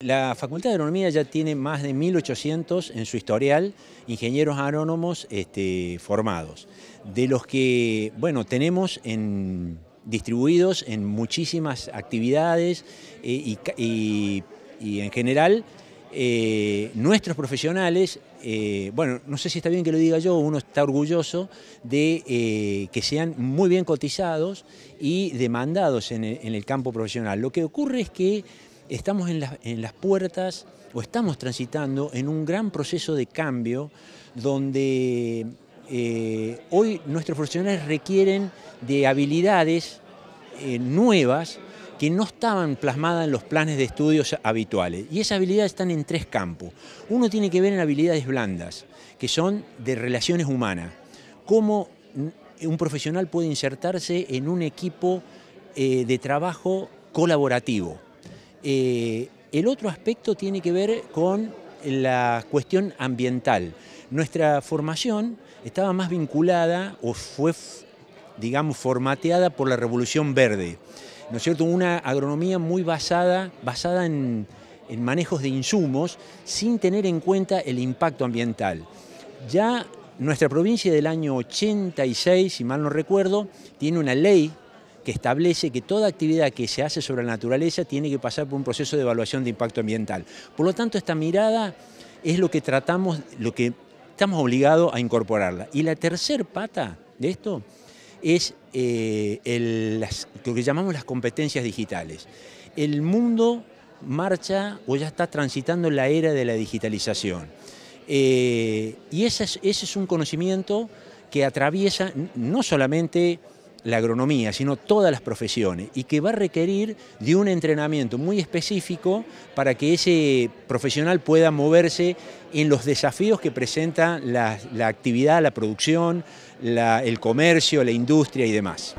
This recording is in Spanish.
La Facultad de Agronomía ya tiene más de 1.800 en su historial ingenieros agrónomos este, formados, de los que, bueno, tenemos distribuidos en muchísimas actividades eh, y, en general eh, nuestros profesionales, eh, bueno, no sé si está bien que lo diga yo, uno está orgulloso de que sean muy bien cotizados y demandados en el campo profesional. Lo que ocurre es que estamos en, las puertas o estamos transitando en un gran proceso de cambio donde eh, hoy nuestros profesionales requieren de habilidades eh, nuevas que no estaban plasmadas en los planes de estudios habituales. Y esas habilidades están en tres campos. Uno tiene que ver en habilidades blandas, que son de relaciones humanas. Cómo un profesional puede insertarse en un equipo eh, de trabajo colaborativo eh, el otro aspecto tiene que ver con la cuestión ambiental. Nuestra formación estaba más vinculada o fue, digamos, formateada por la Revolución Verde. ¿No es cierto? Una agronomía muy basada, basada en, en manejos de insumos sin tener en cuenta el impacto ambiental. Ya nuestra provincia del año 86, si mal no recuerdo, tiene una ley que establece que toda actividad que se hace sobre la naturaleza tiene que pasar por un proceso de evaluación de impacto ambiental. Por lo tanto, esta mirada es lo que tratamos, lo que estamos obligados a incorporarla. Y la tercer pata de esto es eh, lo que llamamos las competencias digitales. El mundo marcha o ya está transitando la era de la digitalización. Eh, y ese es un conocimiento que atraviesa no solamente la agronomía, sino todas las profesiones, y que va a requerir de un entrenamiento muy específico para que ese profesional pueda moverse en los desafíos que presenta la, actividad, la producción, el comercio, la industria y demás.